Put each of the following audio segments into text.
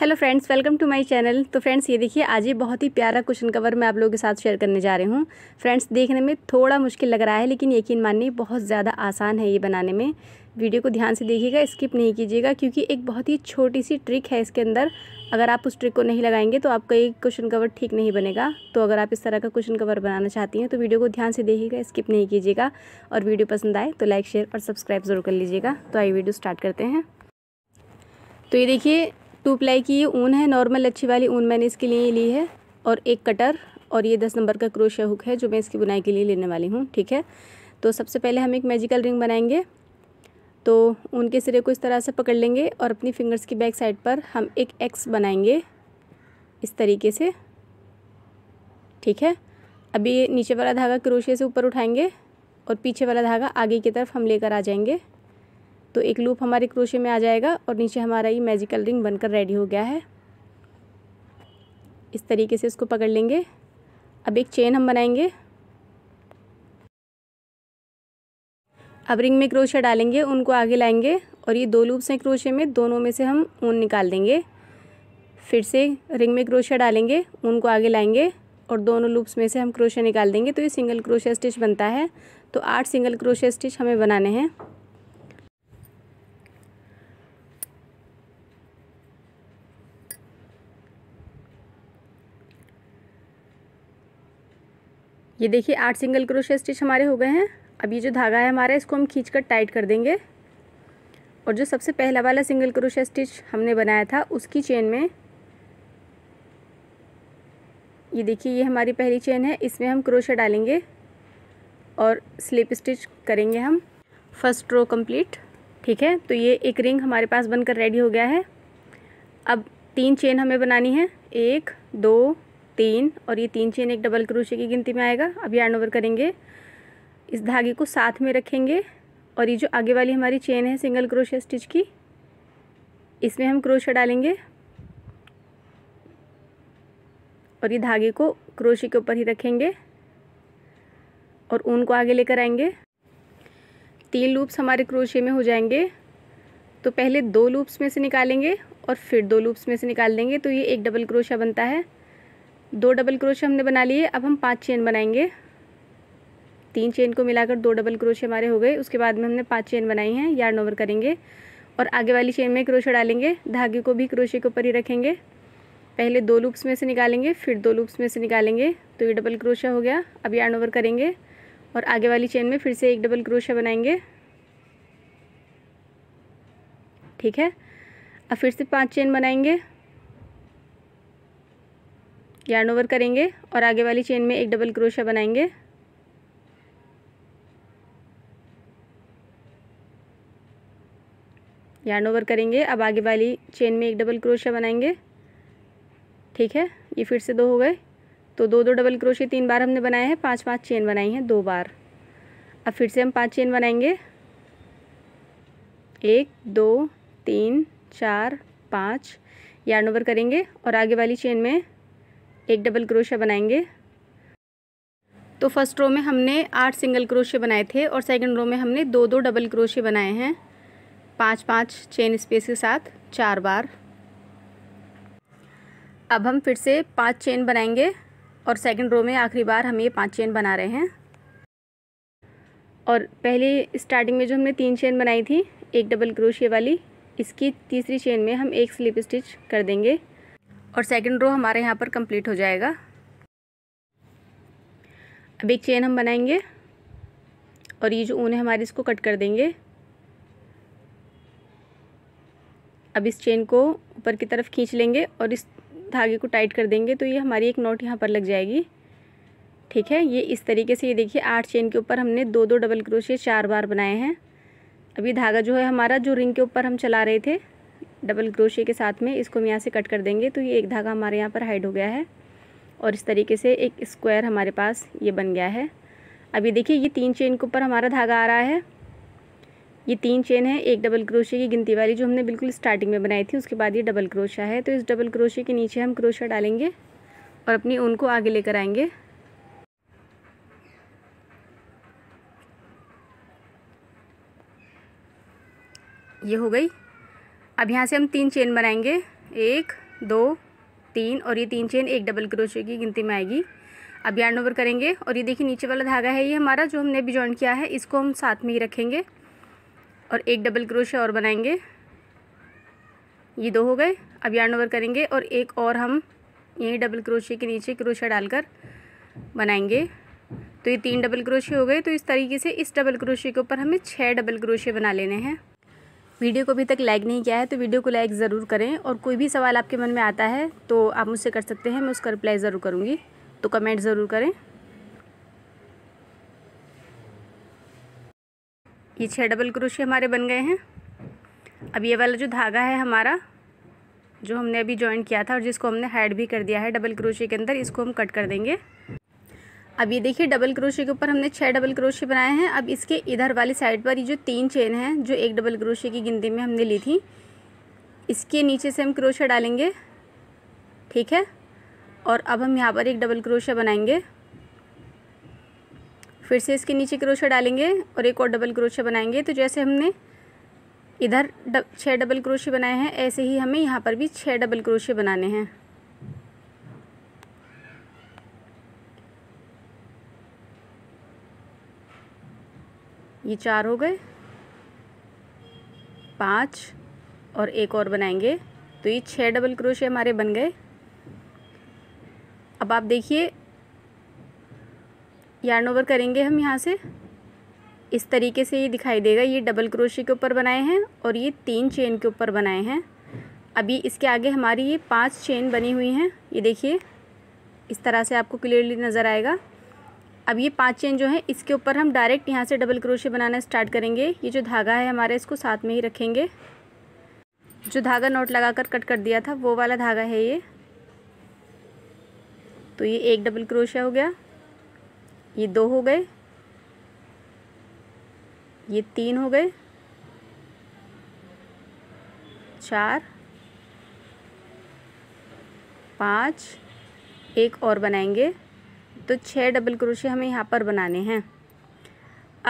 hello friends welcome to my channel तो friends ये देखिए आज ये बहुत ही प्यारा क्वेश्चन कवर मैं आप लोगों के साथ शेयर करने जा रही हूँ फ्रेंड्स देखने में थोड़ा मुश्किल लग रहा है लेकिन यकीन मानिए बहुत ज़्यादा आसान है ये बनाने में वीडियो को ध्यान से देखिएगा स्किप नहीं कीजिएगा क्योंकि एक बहुत ही छोटी सी ट्रिक है इसके अंदर अगर आप उस ट्रिक को नहीं लगाएंगे तो आपका एक क्वेश्चन कवर ठीक नहीं बनेगा तो अगर आप इस तरह का क्वेश्चन कवर बनाना चाहती हैं तो वीडियो को ध्यान से देखिएगा स्किप नहीं कीजिएगा और वीडियो पसंद आए तो लाइक शेयर और सब्सक्राइब ज़रूर कर लीजिएगा तो आई वीडियो स्टार्ट करते हैं तो ये देखिए टू प्लाई की ये ऊन है नॉर्मल अच्छी वाली ऊन मैंने इसके लिए ली है और एक कटर और ये दस नंबर का क्रोशिया हुक है जो मैं इसकी बुनाई के लिए लेने वाली हूँ ठीक है तो सबसे पहले हम एक मैजिकल रिंग बनाएंगे तो उनके सिरे को इस तरह से पकड़ लेंगे और अपनी फिंगर्स की बैक साइड पर हम एक एक्स बनाएंगे इस तरीके से ठीक है अभी नीचे वाला धागा क्रोशिया से ऊपर उठाएंगे और पीछे वाला धागा आगे की तरफ हम लेकर आ जाएंगे तो एक लूप हमारे क्रोशे में आ जाएगा और नीचे हमारा ये मैजिकल रिंग बनकर रेडी हो गया है इस तरीके से इसको पकड़ लेंगे अब एक चेन हम बनाएंगे अब रिंग में क्रोशा डालेंगे उनको आगे लाएंगे और ये दो लूप्स हैं क्रोशे में दोनों में से हम ऊन निकाल देंगे फिर से रिंग में क्रोशा डालेंगे ऊन को आगे लाएंगे और दोनों लूप्स में से हम क्रोशा निकाल देंगे तो ये सिंगल क्रोशिया स्टिच बनता है तो आठ सिंगल क्रोशिया स्टिच हमें बनाने हैं ये देखिए आठ सिंगल क्रोशिया स्टिच हमारे हो गए हैं अब ये जो धागा है हमारा इसको हम खींच कर टाइट कर देंगे और जो सबसे पहला वाला सिंगल क्रोशिया स्टिच हमने बनाया था उसकी चेन में ये देखिए ये हमारी पहली चेन है इसमें हम क्रोशिया डालेंगे और स्लिप स्टिच करेंगे हम फर्स्ट रो कंप्लीट ठीक है तो ये एक रिंग हमारे पास बनकर रेडी हो गया है अब तीन चेन हमें बनानी है एक दो तीन और ये तीन चेन एक डबल क्रोशे की गिनती में आएगा अब यार्न ओवर करेंगे इस धागे को साथ में रखेंगे और ये जो आगे वाली हमारी चेन है सिंगल क्रोशे स्टिच की इसमें हम क्रोशा डालेंगे और ये धागे को क्रोशे के ऊपर ही रखेंगे और ऊन को आगे लेकर आएंगे तीन लूप्स हमारे क्रोशे में हो जाएंगे तो पहले दो लूप्स में से निकालेंगे और फिर दो लूप्स में से निकाल देंगे तो ये एक डबल क्रोशा बनता है दो डबल क्रोश हमने बना लिए अब हम पांच चेन बनाएंगे तीन चेन को मिलाकर दो डबल क्रोशे हमारे हो गए उसके बाद में हमने पांच चेन बनाई हैं यार्न ओवर करेंगे और आगे वाली चेन में क्रोशिया डालेंगे धागे को भी क्रोशे के ऊपर ही रखेंगे पहले दो लूप्स में से निकालेंगे फिर दो लूप्स में से निकालेंगे तो ये डबल क्रोशा हो गया अब यार्न ओवर करेंगे और आगे वाली चेन में फिर से एक डबल क्रोशा बनाएंगे ठीक है अब फिर से पाँच चेन बनाएंगे यार्न ओवर करेंगे और आगे वाली चेन में एक डबल क्रोशा बनाएंगे यार्न ओवर करेंगे अब आगे वाली चेन में एक डबल क्रोशा बनाएंगे ठीक है ये फिर से दो हो गए तो दो दो डबल क्रोशे तीन बार हमने बनाए हैं पांच पांच चेन बनाई हैं दो बार अब फिर से हम पांच चेन बनाएंगे एक दो तीन चार पाँच यार्न ओवर करेंगे और आगे वाली चेन में एक डबल क्रोशिया बनाएंगे तो फर्स्ट रो में हमने आठ सिंगल क्रोशे बनाए थे और सेकंड रो में हमने दो दो डबल क्रोशिया बनाए हैं पाँच पाँच चेन स्पेस के साथ चार बार अब हम फिर से पांच चेन बनाएंगे और सेकंड रो में आखिरी बार हम ये पांच चेन बना रहे हैं और पहले स्टार्टिंग में जो हमने तीन चेन बनाई थी एक डबल क्रोशिया वाली इसकी तीसरी चेन में हम एक स्लिप स्टिच कर देंगे और सेकंड रो हमारे यहाँ पर कंप्लीट हो जाएगा अब एक चेन हम बनाएंगे और ये जो ऊन है हमारी इसको कट कर देंगे अब इस चेन को ऊपर की तरफ खींच लेंगे और इस धागे को टाइट कर देंगे तो ये हमारी एक नोट यहाँ पर लग जाएगी ठीक है ये इस तरीके से ये देखिए आठ चेन के ऊपर हमने दो दो डबल क्रोशिया चार बार बनाए हैं अभी धागा जो है हमारा जो रिंग के ऊपर हम चला रहे थे डबल क्रोशे के साथ में इसको हम यहाँ से कट कर देंगे तो ये एक धागा हमारे यहाँ पर हाइड हो गया है और इस तरीके से एक स्क्वायर हमारे पास ये बन गया है अभी देखिए ये तीन चेन के ऊपर हमारा धागा आ रहा है ये तीन चेन है एक डबल क्रोशे की गिनती वाली जो हमने बिल्कुल स्टार्टिंग में बनाई थी उसके बाद ये डबल क्रोशा है तो इस डबल क्रोशे के नीचे हम क्रोशा डालेंगे और अपनी ऊन को आगे लेकर आएंगे ये हो गई अब यहाँ से हम तीन चेन बनाएंगे एक दो तीन और ये तीन चेन एक डबल क्रोशे की गिनती में आएगी अब यार्न ओवर करेंगे और ये देखिए नीचे वाला धागा है ये हमारा जो हमने अभी ज्वाइन किया है इसको हम साथ में ही रखेंगे और एक डबल क्रोशे और बनाएंगे ये दो हो गए अब यार्न ओवर करेंगे और एक और हम यहीं डबल क्रोशे के नीचे क्रोशा डालकर बनाएंगे तो ये तीन डबल क्रोशे हो गए तो इस तरीके से इस डबल क्रोशे के ऊपर हमें छः डबल क्रोशे बना लेने हैं वीडियो को अभी तक लाइक नहीं किया है तो वीडियो को लाइक ज़रूर करें और कोई भी सवाल आपके मन में आता है तो आप मुझसे कर सकते हैं मैं उसका रिप्लाई ज़रूर करूँगी तो कमेंट ज़रूर करें ये छः डबल क्रोशे हमारे बन गए हैं अब ये वाला जो धागा है हमारा जो हमने अभी ज्वाइन किया था और जिसको हमने हाइड भी कर दिया है डबल क्रोशे के अंदर इसको हम कट कर देंगे अब ये देखिए डबल क्रोशे के ऊपर हमने छः डबल क्रोशे बनाए हैं अब इसके इधर वाली साइड पर ये जो तीन चेन है जो एक डबल क्रोशे की गिनती में हमने ली थी इसके नीचे से हम क्रोशे डालेंगे ठीक है और अब हम यहाँ पर एक डबल क्रोशे बनाएंगे फिर से इसके नीचे क्रोशे डालेंगे और एक और डबल क्रोशे बनाएंगे तो जैसे हमने इधर डब, छः डबल क्रोशे बनाए हैं ऐसे ही हमें यहाँ पर भी छः डबल क्रोशे बनाने हैं ये चार हो गए पाँच और एक और बनाएंगे तो ये छः डबल क्रोशे हमारे बन गए अब आप देखिए यार्न ओवर करेंगे हम यहाँ से इस तरीके से ये दिखाई देगा ये डबल क्रोशे के ऊपर बनाए हैं और ये तीन चेन के ऊपर बनाए हैं अभी इसके आगे हमारी ये पांच चेन बनी हुई हैं ये देखिए इस तरह से आपको क्लियरली नज़र आएगा अब ये पाँच चेन जो है इसके ऊपर हम डायरेक्ट यहाँ से डबल क्रोशे बनाना स्टार्ट करेंगे ये जो धागा है हमारा इसको साथ में ही रखेंगे जो धागा नोट लगाकर कट कर दिया था वो वाला धागा है ये तो ये एक डबल क्रोशिया हो गया ये दो हो गए ये तीन हो गए चार पाँच एक और बनाएंगे तो छः डबल क्रोशे हमें यहाँ पर बनाने हैं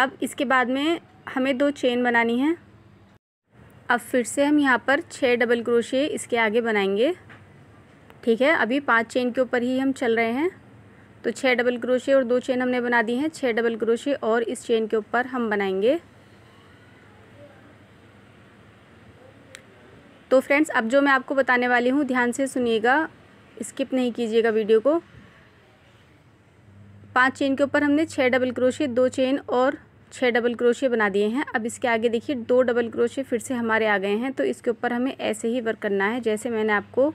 अब इसके बाद में हमें दो चेन बनानी है अब फिर से हम यहाँ पर छः डबल क्रोशे इसके आगे बनाएंगे ठीक है अभी पांच चेन के ऊपर ही हम चल रहे हैं तो छः डबल क्रोशे और दो चेन हमने बना दी हैं छः डबल क्रोशे और इस चेन के ऊपर हम बनाएंगे तो फ्रेंड्स अब जो मैं आपको बताने वाली हूँ ध्यान से सुनिएगा स्किप नहीं कीजिएगा वीडियो को पांच चेन के ऊपर हमने छः डबल क्रोशे दो चेन और छः डबल क्रोशे बना दिए हैं अब इसके आगे देखिए दो डबल क्रोशे फिर से हमारे आ गए हैं तो इसके ऊपर हमें ऐसे ही वर्क करना है जैसे मैंने आपको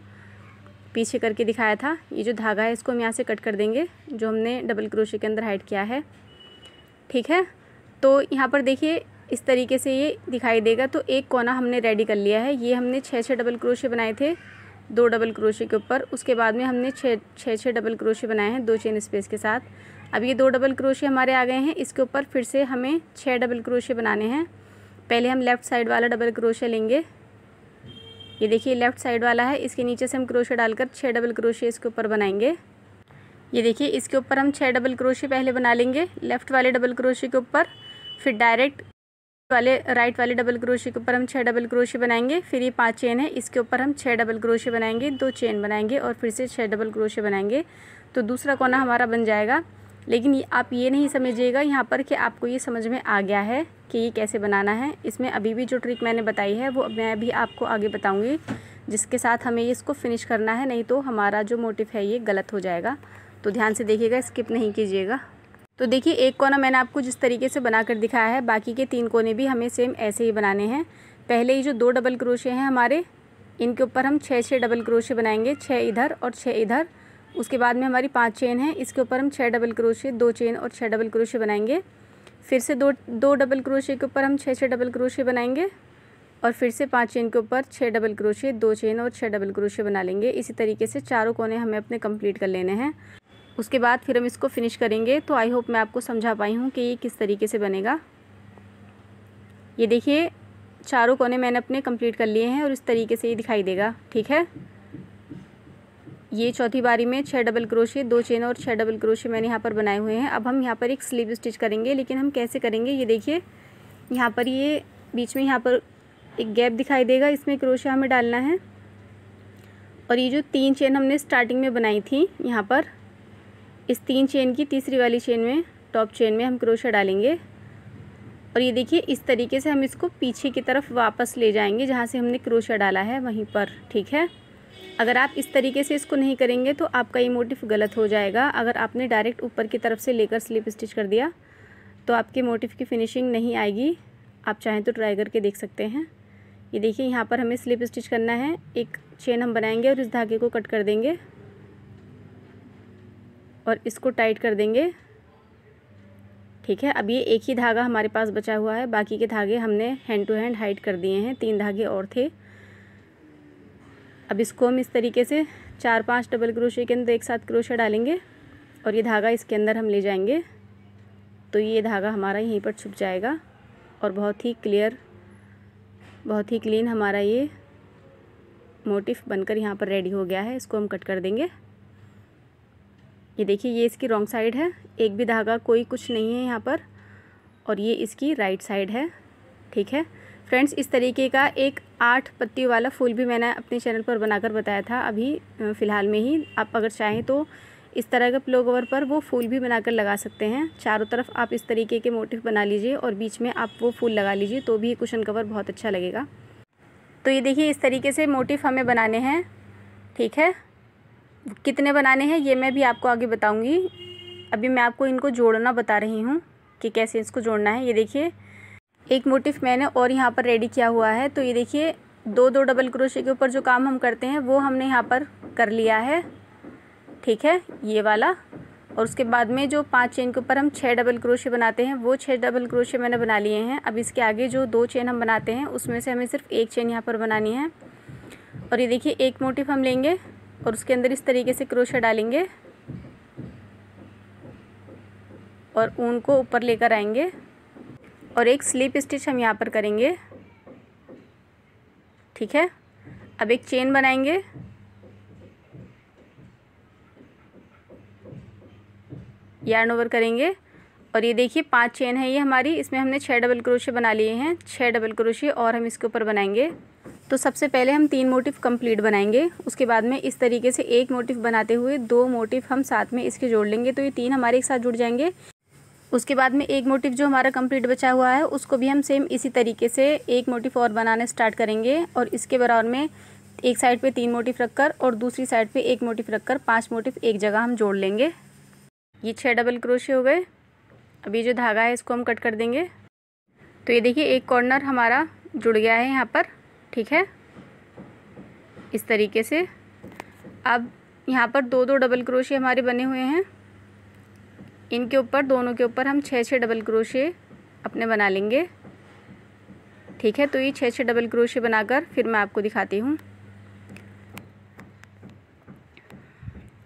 पीछे करके दिखाया था ये जो धागा है इसको हम यहाँ से कट कर देंगे जो हमने डबल क्रोशे के अंदर हाइड किया है ठीक है तो यहाँ पर देखिए इस तरीके से ये दिखाई देगा तो एक कोना हमने रेडी कर लिया है ये हमने छः छः डबल क्रोशे बनाए थे दो डबल क्रोशे के ऊपर उसके बाद में हमने छः छः छः डबल क्रोशे बनाए हैं दो चेन स्पेस के साथ अब ये दो डबल क्रोशे हमारे आ गए हैं इसके ऊपर फिर से हमें छः डबल क्रोशे बनाने हैं पहले हम लेफ़्ट साइड वाला डबल क्रोशे लेंगे ये देखिए लेफ़्ट साइड वाला है इसके नीचे से हम क्रोशे डालकर छः डबल क्रोशे इसके ऊपर बनाएंगे ये देखिए इसके ऊपर हम छः डबल क्रोशे पहले बना लेंगे लेफ़्ट वाले डबल क्रोशे के ऊपर फिर डायरेक्ट वाले राइट वाले डबल क्रोशे के ऊपर हम छः डबल क्रोशे बनाएंगे फिर ये पांच चेन है इसके ऊपर हम छः डबल क्रोशे बनाएंगे दो चेन बनाएंगे और फिर से छः डबल क्रोशे बनाएंगे तो दूसरा कोना हमारा बन जाएगा लेकिन आप ये नहीं समझिएगा यहाँ पर कि आपको ये समझ में आ गया है कि ये कैसे बनाना है इसमें अभी भी जो ट्रिक मैंने बताई है वो मैं अभी आपको आगे बताऊँगी जिसके साथ हमें इसको फिनिश करना है नहीं तो हमारा जो मोटिव है ये गलत हो जाएगा तो ध्यान से देखिएगा स्किप नहीं कीजिएगा तो देखिए एक कोना मैंने आपको जिस तरीके से बनाकर दिखाया है बाकी के तीन कोने भी हमें सेम ऐसे ही बनाने हैं पहले ही जो दो डबल क्रोशे हैं हमारे इनके ऊपर हम छः छः डबल क्रोशे बनाएंगे छः इधर और छः इधर उसके बाद में हमारी पांच चेन है इसके ऊपर हम छः डबल क्रोशे दो चेन और छः डबल क्रोशे बनाएंगे फिर से दो दो डबल क्रोशे के ऊपर हम छः छः डबल क्रोशे बनाएंगे और फिर से पांच चेन के ऊपर छः डबल क्रोशे दो चेन और छः डबल क्रोशे बना लेंगे इसी तरीके से चारों कोने हमें अपने कंप्लीट कर लेने हैं उसके बाद फिर हम इसको फिनिश करेंगे तो आई होप मैं आपको समझा पाई हूँ कि ये किस तरीके से बनेगा ये देखिए चारों कोने मैंने अपने कंप्लीट कर लिए हैं और इस तरीके से ये दिखाई देगा ठीक है ये चौथी बारी में छः डबल क्रोशे दो चेन और छः डबल क्रोशे मैंने यहाँ पर बनाए हुए हैं अब हम यहाँ पर एक स्लीव स्टिच करेंगे लेकिन हम कैसे करेंगे ये देखिए यहाँ पर ये बीच में यहाँ पर एक गैप दिखाई देगा इसमें क्रोशिया हमें डालना है और ये जो तीन चेन हमने स्टार्टिंग में बनाई थी यहाँ पर इस तीन चेन की तीसरी वाली चेन में टॉप चेन में हम क्रोशिया डालेंगे और ये देखिए इस तरीके से हम इसको पीछे की तरफ वापस ले जाएंगे जहाँ से हमने क्रोशा डाला है वहीं पर ठीक है अगर आप इस तरीके से इसको नहीं करेंगे तो आपका ये मोटिफ गलत हो जाएगा अगर आपने डायरेक्ट ऊपर की तरफ से लेकर स्लिप स्टिच कर दिया तो आपके मोटिफ की फिनिशिंग नहीं आएगी आप चाहें तो ट्राई करके देख सकते हैं ये देखिए यहाँ पर हमें स्लिप स्टिच करना है एक चेन हम बनाएंगे और इस धागे को कट कर देंगे और इसको टाइट कर देंगे ठीक है अब ये एक ही धागा हमारे पास बचा हुआ है बाकी के धागे हमने हैंड टू हैंड हाइट कर दिए हैं तीन धागे और थे अब इसको हम इस तरीके से चार पांच डबल क्रोशे के अंदर एक साथ क्रोशा डालेंगे और ये धागा इसके अंदर हम ले जाएंगे तो ये धागा हमारा यहीं पर छुप जाएगा और बहुत ही क्लियर बहुत ही क्लीन हमारा ये मोटिफ बनकर यहाँ पर रेडी हो गया है इसको हम कट कर देंगे ये देखिए ये इसकी रॉन्ग साइड है एक भी धागा कोई कुछ नहीं है यहाँ पर और ये इसकी राइट साइड है ठीक है फ्रेंड्स इस तरीके का एक आठ पत्तियों वाला फूल भी मैंने अपने चैनल पर बनाकर बताया था अभी फ़िलहाल में ही आप अगर चाहें तो इस तरह के प्लोगवर पर वो फूल भी बनाकर लगा सकते हैं चारों तरफ आप इस तरीके के मोटिव बना लीजिए और बीच में आप वो फूल लगा लीजिए तो भी कुशन कवर बहुत अच्छा लगेगा तो ये देखिए इस तरीके से मोटिव हमें बनाने हैं ठीक है कितने बनाने हैं ये मैं भी आपको आगे बताऊँगी अभी मैं आपको इनको जोड़ना बता रही हूँ कि कैसे इसको जोड़ना है ये देखिए एक मोटिफ मैंने और यहाँ पर रेडी किया हुआ है तो ये देखिए दो दो डबल क्रोशे के ऊपर जो काम हम करते हैं वो हमने यहाँ पर कर लिया है ठीक है ये वाला और उसके बाद में जो पांच चेन के ऊपर हम छः डबल क्रोशे बनाते हैं वो छः डबल क्रोशे मैंने बना लिए हैं अब इसके आगे जो दो चेन हम बनाते हैं उसमें से हमें सिर्फ एक चेन यहाँ पर बनानी है और ये देखिए एक मोटिफ हम लेंगे और उसके अंदर इस तरीके से क्रोशे डालेंगे और ऊन को ऊपर लेकर आएंगे और एक स्लिप स्टिच हम यहाँ पर करेंगे ठीक है अब एक चेन बनाएंगे यार्न ओवर करेंगे और ये देखिए पांच चेन है ये हमारी इसमें हमने छः डबल क्रोशे बना लिए हैं छः डबल क्रोशे और हम इसके ऊपर बनाएंगे तो सबसे पहले हम तीन मोटिफ कंप्लीट बनाएंगे उसके बाद में इस तरीके से एक मोटिफ बनाते हुए दो मोटिफ हम साथ में इसके जोड़ लेंगे तो ये तीन हमारे एक साथ जुड़ जाएंगे उसके बाद में एक मोटिव जो हमारा कंप्लीट बचा हुआ है उसको भी हम सेम इसी तरीके से एक मोटिव और बनाना स्टार्ट करेंगे और इसके बराबर में एक साइड पे तीन मोटिव रखकर और दूसरी साइड पे एक मोटिव रखकर पांच मोटिव एक जगह हम जोड़ लेंगे ये छः डबल क्रोशे हो गए अभी जो धागा है इसको हम कट कर देंगे तो ये देखिए एक कॉर्नर हमारा जुड़ गया है यहाँ पर ठीक है इस तरीके से अब यहाँ पर दो दो डबल क्रोशे हमारे बने हुए हैं इनके ऊपर दोनों के ऊपर हम छः छः डबल क्रोशे अपने बना लेंगे ठीक है तो ये छः छः डबल क्रोशे बनाकर फिर मैं आपको दिखाती हूँ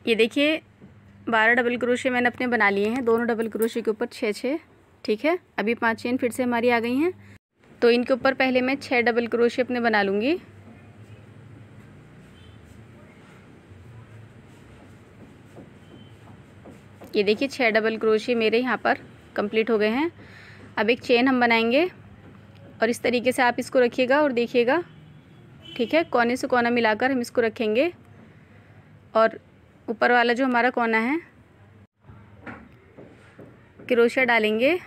ये देखिए बारह डबल क्रोशे मैंने अपने बना लिए हैं दोनों डबल क्रोशे के ऊपर छः छः ठीक है अभी पाँच चेन फिर से हमारी आ गई हैं तो इनके ऊपर पहले मैं छः डबल क्रोशे अपने बना लूँगी ये देखिए छः डबल क्रोशिए मेरे यहाँ पर कंप्लीट हो गए हैं अब एक चेन हम बनाएंगे और इस तरीके से आप इसको रखिएगा और देखिएगा ठीक है कोने से कोना मिलाकर हम इसको रखेंगे और ऊपर वाला जो हमारा कोना है क्रोशिया डालेंगे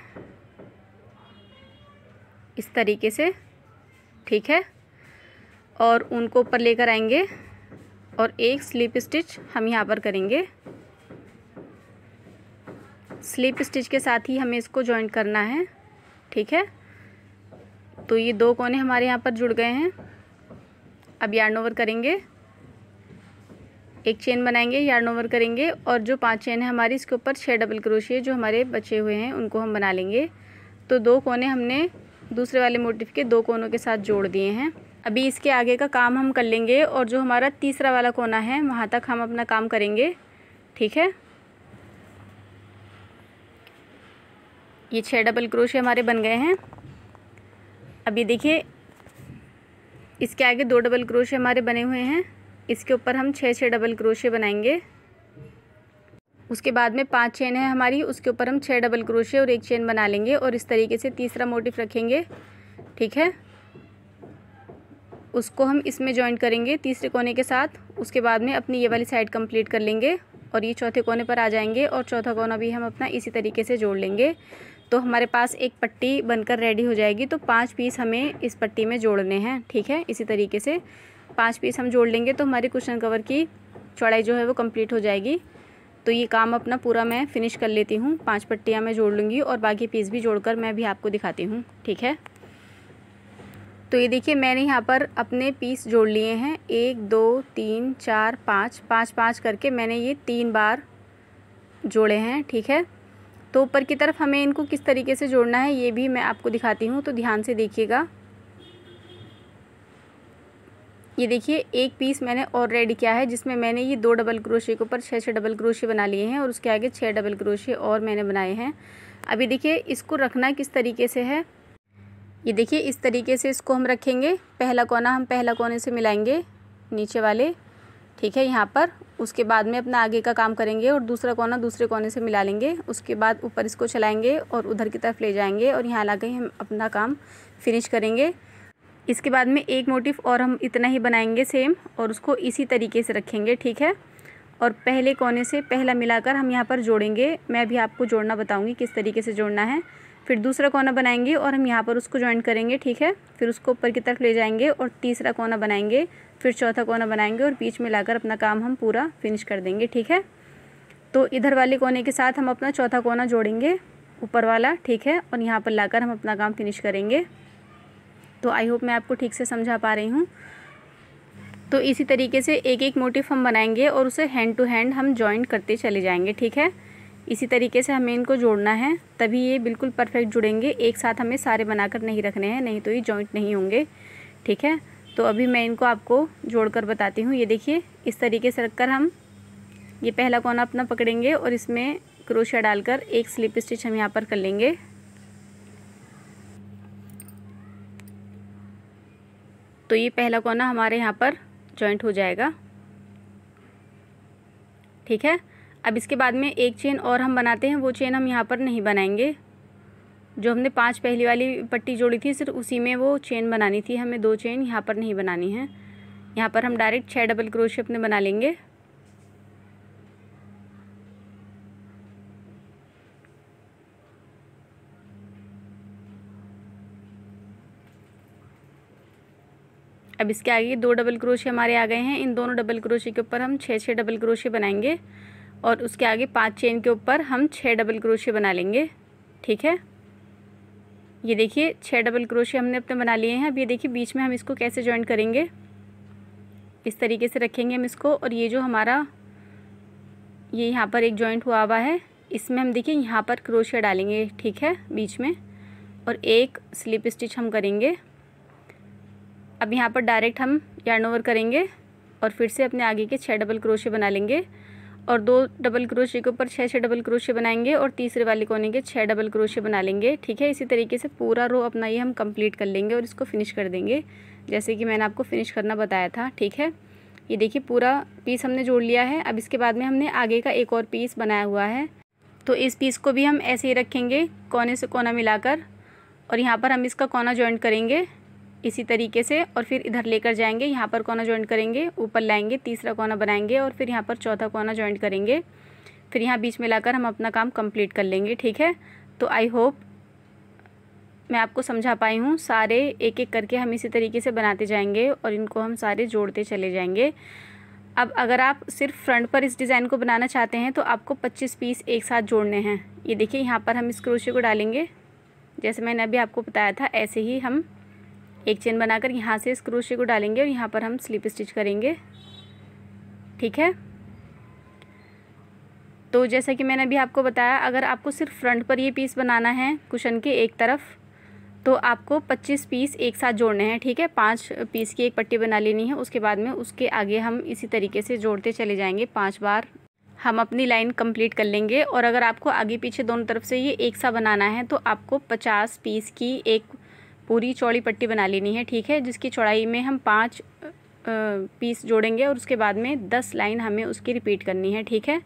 इस तरीके से ठीक है और उनको ऊपर लेकर आएंगे और एक स्लीप स्टिच हम यहाँ पर करेंगे स्लिप स्टिच के साथ ही हमें इसको ज्वाइंट करना है ठीक है तो ये दो कोने हमारे यहाँ पर जुड़ गए हैं अब यार्न ओवर करेंगे एक चेन बनाएंगे यार्न ओवर करेंगे और जो पांच चेन है हमारी इसके ऊपर छः डबल क्रोशिए जो हमारे बचे हुए हैं उनको हम बना लेंगे तो दो कोने हमने दूसरे वाले मोटिफ के दो कोनों के साथ जोड़ दिए हैं अभी इसके आगे का काम हम कर लेंगे और जो हमारा तीसरा वाला कोना है वहाँ तक हम अपना काम करेंगे ठीक है ये छः डबल क्रोशे हमारे बन गए हैं अब ये देखिए इसके आगे दो डबल क्रोशे हमारे बने हुए हैं इसके ऊपर हम छः छः डबल क्रोशे बनाएंगे उसके बाद में पांच चेन है हमारी उसके ऊपर हम छः डबल क्रोशे और एक चेन बना लेंगे और इस तरीके से तीसरा मोटिफ रखेंगे ठीक है उसको हम इसमें जॉइंट करेंगे तीसरे कोने के साथ उसके बाद में अपनी ये वाली साइड कंप्लीट कर लेंगे और ये चौथे कोने पर आ जाएंगे और चौथा कोना भी हम अपना इसी तरीके से जोड़ लेंगे तो हमारे पास एक पट्टी बनकर रेडी हो जाएगी तो पाँच पीस हमें इस पट्टी में जोड़ने हैं ठीक है इसी तरीके से पाँच पीस हम जोड़ लेंगे तो हमारी कुशन कवर की चौड़ाई जो है वो कंप्लीट हो जाएगी तो ये काम अपना पूरा मैं फिनिश कर लेती हूँ पाँच पट्टियाँ मैं जोड़ लूँगी और बाकी पीस भी जोड़कर मैं भी आपको दिखाती हूँ ठीक है तो ये देखिए मैंने यहाँ पर अपने पीस जोड़ लिए हैं एक दो तीन चार पाँच पाँच पाँच करके मैंने ये तीन बार जोड़े हैं ठीक है तो ऊपर की तरफ हमें इनको किस तरीके से जोड़ना है ये भी मैं आपको दिखाती हूँ तो ध्यान से देखिएगा ये देखिए एक पीस मैंने और रेड किया है जिसमें मैंने ये दो डबल क्रोशे के ऊपर छः छः डबल क्रोशे बना लिए हैं और उसके आगे छः डबल क्रोशे और मैंने बनाए हैं अभी देखिए इसको रखना किस तरीके से है ये देखिए इस तरीके से इसको हम रखेंगे पहला कोना हम पहला कोने से मिलाएंगे नीचे वाले ठीक है यहाँ पर उसके बाद में अपना आगे का काम करेंगे और दूसरा कोना दूसरे कोने से मिला लेंगे उसके बाद ऊपर इसको चलाएंगे और उधर की तरफ ले जाएंगे और यहाँ ला हम अपना काम फिनिश करेंगे इसके बाद में एक मोटिफ और हम इतना ही बनाएंगे सेम और उसको इसी तरीके से रखेंगे ठीक है और पहले कोने से पहला मिलाकर हम यहाँ पर जोड़ेंगे मैं अभी आपको जोड़ना बताऊँगी किस तरीके से जोड़ना है फिर दूसरा कोना बनाएंगे और हम यहाँ पर उसको ज्वाइन करेंगे ठीक है फिर उसको ऊपर की तरफ ले जाएंगे और तीसरा कोना बनाएंगे फिर चौथा कोना बनाएंगे और बीच में लाकर अपना काम हम पूरा फिनिश कर देंगे ठीक है तो इधर वाले कोने के साथ हम अपना चौथा कोना जोड़ेंगे ऊपर वाला ठीक है और यहाँ पर लाकर हम अपना काम फिनिश करेंगे तो आई होप मैं आपको ठीक से समझा पा रही हूँ तो इसी तरीके से एक एक मोटिफ हम बनाएंगे और उसे हैंड टू हैंड हम ज्वाइन करते चले जाएंगे ठीक है इसी तरीके से हमें इनको जोड़ना है तभी ये बिल्कुल परफेक्ट जुड़ेंगे एक साथ हमें सारे बनाकर नहीं रखने हैं नहीं तो ये जॉइंट नहीं होंगे ठीक है तो अभी मैं इनको आपको जोड़कर बताती हूँ ये देखिए इस तरीके से रखकर हम ये पहला कोना अपना पकड़ेंगे और इसमें क्रोशिया डालकर एक स्लिप स्टिच हम यहाँ पर कर लेंगे तो ये पहला कोना हमारे यहाँ पर जॉइंट हो जाएगा ठीक है अब इसके बाद में एक चेन और हम बनाते हैं वो चेन हम यहाँ पर नहीं बनाएंगे जो हमने पांच पहली वाली पट्टी जोड़ी थी सिर्फ उसी में वो चेन बनानी थी हमें दो चेन यहाँ पर नहीं बनानी है यहाँ पर हम डायरेक्ट छः डबल क्रोशे अपने बना लेंगे अब इसके आगे दो डबल क्रोशे हमारे आ गए हैं इन दोनों डबल क्रोशे के ऊपर हम छः छः डबल क्रोशे बनाएंगे और उसके आगे पांच चेन के ऊपर हम छः डबल क्रोशे बना लेंगे ठीक है ये देखिए छः डबल क्रोशे हमने अपने बना लिए हैं अब ये देखिए बीच में हम इसको कैसे ज्वाइन करेंगे इस तरीके से रखेंगे हम इसको और ये जो हमारा ये यहाँ पर एक जॉइंट हुआ हुआ है इसमें हम देखिए यहाँ पर क्रोशिया डालेंगे ठीक है बीच में और एक स्लिप स्टिच हम करेंगे अब यहाँ पर डायरेक्ट हम यार्न ओवर करेंगे और फिर से अपने आगे के छः डबल क्रोशे बना लेंगे और दो डबल क्रोशे के ऊपर छः छः डबल क्रोशे बनाएंगे और तीसरे वाले कोने के छः डबल क्रोशे बना लेंगे ठीक है इसी तरीके से पूरा रो अपना ये हम कंप्लीट कर लेंगे और इसको फिनिश कर देंगे जैसे कि मैंने आपको फिनिश करना बताया था ठीक है ये देखिए पूरा पीस हमने जोड़ लिया है अब इसके बाद में हमने आगे का एक और पीस बनाया हुआ है तो इस पीस को भी हम ऐसे ही रखेंगे कोने से कोना मिलाकर और यहाँ पर हम इसका कोना ज्वाइंट करेंगे इसी तरीके से और फिर इधर लेकर जाएंगे यहाँ पर कोना ज्वाइंट करेंगे ऊपर लाएंगे तीसरा कोना बनाएंगे और फिर यहाँ पर चौथा कोना ज्वाइंट करेंगे फिर यहाँ बीच में लाकर हम अपना काम कंप्लीट कर लेंगे ठीक है तो आई होप मैं आपको समझा पाई हूँ सारे एक एक करके हम इसी तरीके से बनाते जाएंगे और इनको हम सारे जोड़ते चले जाएंगे अब अगर आप सिर्फ फ्रंट पर इस डिज़ाइन को बनाना चाहते हैं तो आपको पच्चीस पीस एक साथ जोड़ने हैं ये देखिए यहाँ पर हम इस क्रोशे को डालेंगे जैसे मैंने अभी आपको बताया था ऐसे ही हम एक चेन बनाकर यहाँ से इस क्रोशे को डालेंगे और यहाँ पर हम स्लिप स्टिच करेंगे ठीक है तो जैसा कि मैंने अभी आपको बताया अगर आपको सिर्फ फ्रंट पर ये पीस बनाना है कुशन के एक तरफ तो आपको 25 पीस एक साथ जोड़ने हैं ठीक है पांच पीस की एक पट्टी बना लेनी है उसके बाद में उसके आगे हम इसी तरीके से जोड़ते चले जाएंगे पांच बार हम अपनी लाइन कंप्लीट कर लेंगे और अगर आपको आगे पीछे दोनों तरफ से ये एक सा बनाना है तो आपको 50 पीस की एक पूरी चौड़ी पट्टी बना लेनी है ठीक है जिसकी चौड़ाई में हम पाँच पीस जोड़ेंगे और उसके बाद में दस लाइन हमें उसकी रिपीट करनी है ठीक है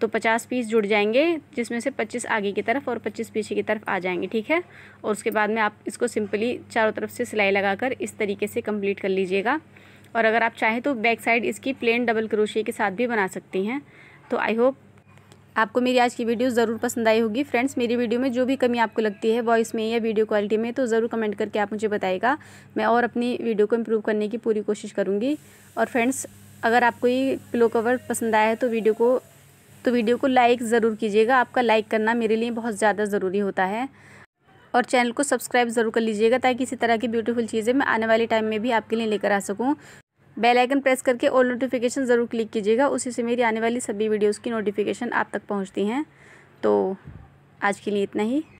तो पचास पीस जुड़ जाएंगे जिसमें से पच्चीस आगे की तरफ और पच्चीस पीछे की तरफ आ जाएंगे ठीक है और उसके बाद में आप इसको सिंपली चारों तरफ से सिलाई लगाकर इस तरीके से कंप्लीट कर लीजिएगा और अगर आप चाहें तो बैक साइड इसकी प्लेन डबल क्रोशिया के साथ भी बना सकती हैं तो आई होप आपको मेरी आज की वीडियो ज़रूर पसंद आई होगी फ्रेंड्स मेरी वीडियो में जो भी कमी आपको लगती है वॉइस में या वीडियो क्वालिटी में तो ज़रूर कमेंट करके आप मुझे बताएगा मैं और अपनी वीडियो को इम्प्रूव करने की पूरी कोशिश करूँगी और फ्रेंड्स अगर आपको ये पिलो कवर पसंद आया है तो वीडियो को तो वीडियो को लाइक ज़रूर कीजिएगा आपका लाइक करना मेरे लिए बहुत ज़्यादा ज़रूरी होता है और चैनल को सब्सक्राइब ज़रूर कर लीजिएगा ताकि इसी तरह की ब्यूटीफुल चीज़ें मैं आने वाले टाइम में भी आपके लिए लेकर आ सकूँ बेल आइकन प्रेस करके ऑल नोटिफिकेशन ज़रूर क्लिक कीजिएगा उसी से मेरी आने वाली सभी वीडियोज़ की नोटिफिकेशन आप तक पहुँचती हैं तो आज के लिए इतना ही